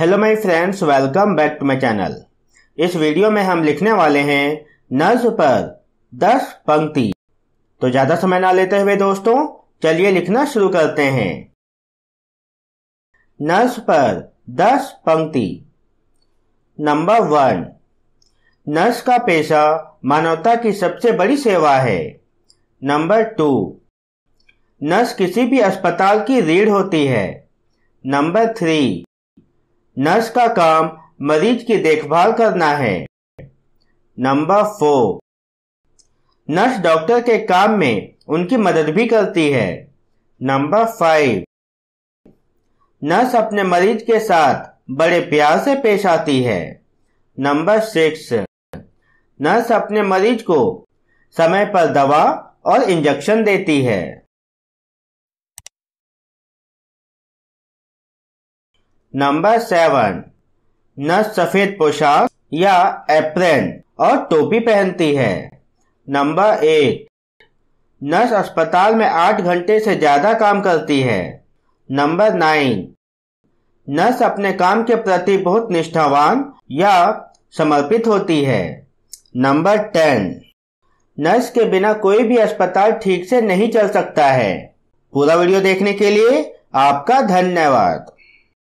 hello my friends welcome back to my channel इस video में हम लिखने वाले हैं नर्स पर दस पंक्ति तो ज़्यादा समय ना लेते हुए दोस्तों चलिए लिखना शुरू करते हैं नर्स पर दस पंक्ति नंबर वन नर्स का पेशा मानवता की सबसे बड़ी सेवा है नंबर टू नर्स किसी भी अस्पताल की रीढ़ होती है नंबर थ्री नर्स का काम मरीज की देखभाल करना है नंबर फोर नर्स डॉक्टर के काम में उनकी मदद भी करती है नंबर फाइव नर्स अपने मरीज के साथ बड़े प्यार से पेश आती है नंबर सिक्स नर्स अपने मरीज को समय पर दवा और इंजेक्शन देती है नंबर सेवन नर्स सफेद पोशाक या एप्रेन और टोपी पहनती है नंबर एट नर्स अस्पताल में आठ घंटे से ज़्यादा काम करती है नंबर नाइन नर्स अपने काम के प्रति बहुत निष्ठावान या समर्पित होती है नंबर टेन नर्स के बिना कोई भी अस्पताल ठीक से नहीं चल सकता है पूरा वीडियो देखने के लिए आपका धन्यवाद